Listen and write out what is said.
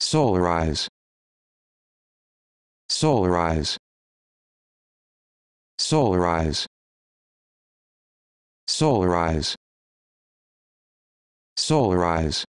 Solarize. Solarize. Solarize. Solarize. Solarize.